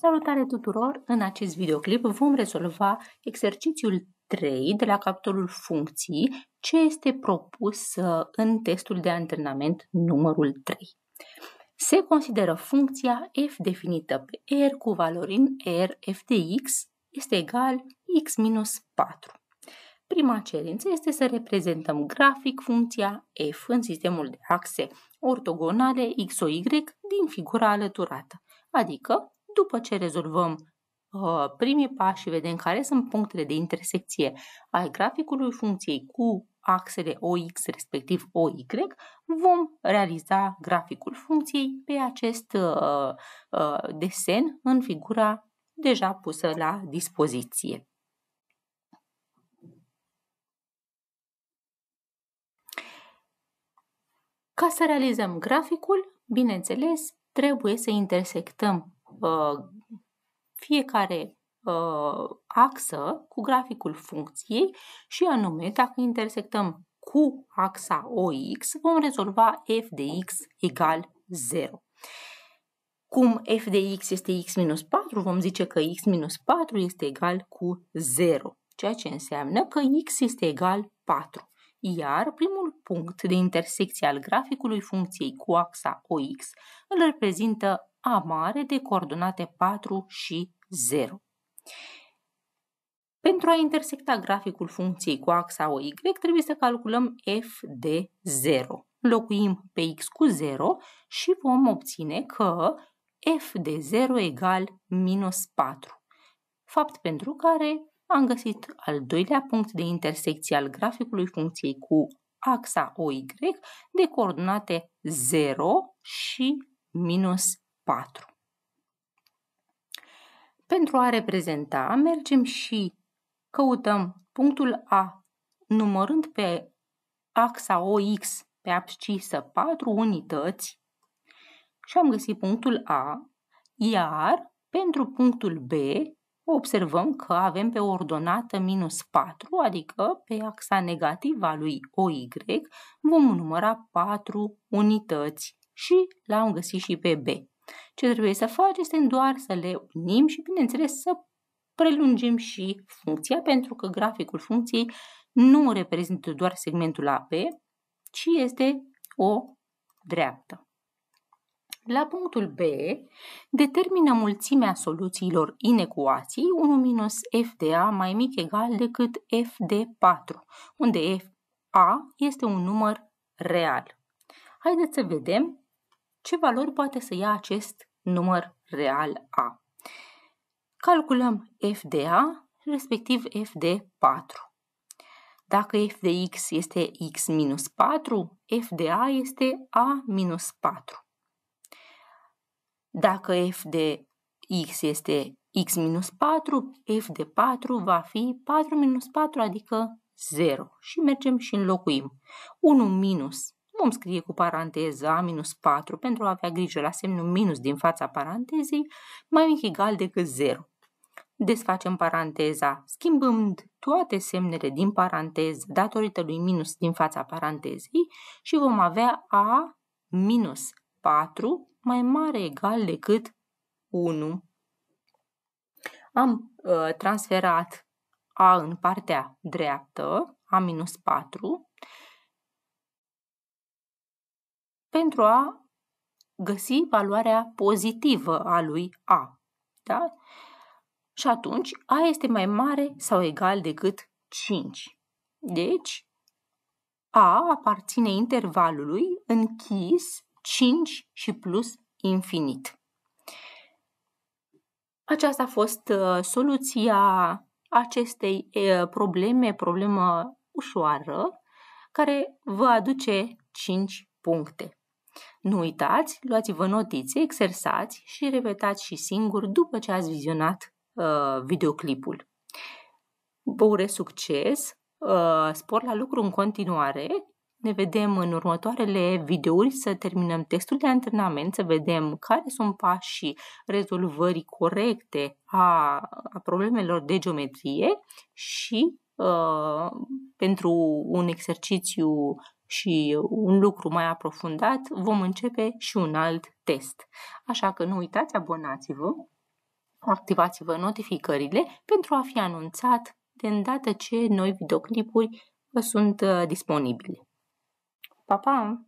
Salutare tuturor! În acest videoclip vom rezolva exercițiul 3 de la capitolul funcții, ce este propus uh, în testul de antrenament numărul 3. Se consideră funcția f definită pe R cu valori în R f de x este egal x minus 4. Prima cerință este să reprezentăm grafic funcția f în sistemul de axe ortogonale x, o, y din figura alăturată, adică după ce rezolvăm uh, primii pași și vedem care sunt punctele de intersecție al graficului funcției cu axele OX respectiv OY, vom realiza graficul funcției pe acest uh, uh, desen în figura deja pusă la dispoziție. Ca să realizăm graficul, bineînțeles, trebuie să intersectăm Uh, fiecare uh, axă cu graficul funcției și anume dacă intersectăm cu axa OX vom rezolva f de x egal 0. Cum f de x este x minus 4, vom zice că x minus 4 este egal cu 0, ceea ce înseamnă că x este egal 4 iar primul punct de intersecție al graficului funcției cu axa OX îl reprezintă A mare de coordonate 4 și 0. Pentru a intersecta graficul funcției cu axa OY, trebuie să calculăm f de 0. Locuim pe x cu 0 și vom obține că f de 0 egal minus 4, fapt pentru care am găsit al doilea punct de intersecție al graficului funcției cu axa OY de coordonate 0 și minus 4. Pentru a reprezenta, mergem și căutăm punctul A, numărând pe axa OX pe abscisă 4 unități și am găsit punctul A, iar pentru punctul B observăm că avem pe ordonată minus 4, adică pe axa negativă a lui OY, vom număra 4 unități și l-am găsit și pe B. Ce trebuie să facem este doar să le unim și, bineînțeles, să prelungim și funcția, pentru că graficul funcției nu reprezintă doar segmentul AB, ci este o dreaptă. La punctul B, determină mulțimea soluțiilor in ecuații 1 minus f de a mai mic egal decât f de 4, unde f a este un număr real. Haideți să vedem ce valori poate să ia acest număr real a. Calculăm f de a, respectiv f de 4. Dacă f de x este x minus 4, f de a este a minus 4. Dacă f de x este x minus 4, f de 4 va fi 4 minus 4, adică 0. Și mergem și înlocuim. 1 minus, vom scrie cu paranteza minus 4 pentru a avea grijă la semnul minus din fața parantezei, mai mic egal decât 0. Desfacem paranteza, schimbând toate semnele din paranteză datorită lui minus din fața parantezei și vom avea a minus 4 mai mare egal decât 1. Am uh, transferat A în partea dreaptă, A minus 4, pentru a găsi valoarea pozitivă a lui A. Da? Și atunci A este mai mare sau egal decât 5. Deci, A aparține intervalului închis 5 și plus infinit. Aceasta a fost uh, soluția acestei probleme, problemă ușoară, care vă aduce 5 puncte. Nu uitați, luați-vă notițe, exersați și repetați și singur după ce ați vizionat uh, videoclipul. Vă urez succes, uh, spor la lucru în continuare ne vedem în următoarele videouri să terminăm textul de antrenament, să vedem care sunt pașii rezolvării corecte a, a problemelor de geometrie și uh, pentru un exercițiu și un lucru mai aprofundat, vom începe și un alt test. Așa că nu uitați, abonați-vă, activați-vă notificările pentru a fi anunțat de îndată ce noi videoclipuri sunt uh, disponibile. 爸爸。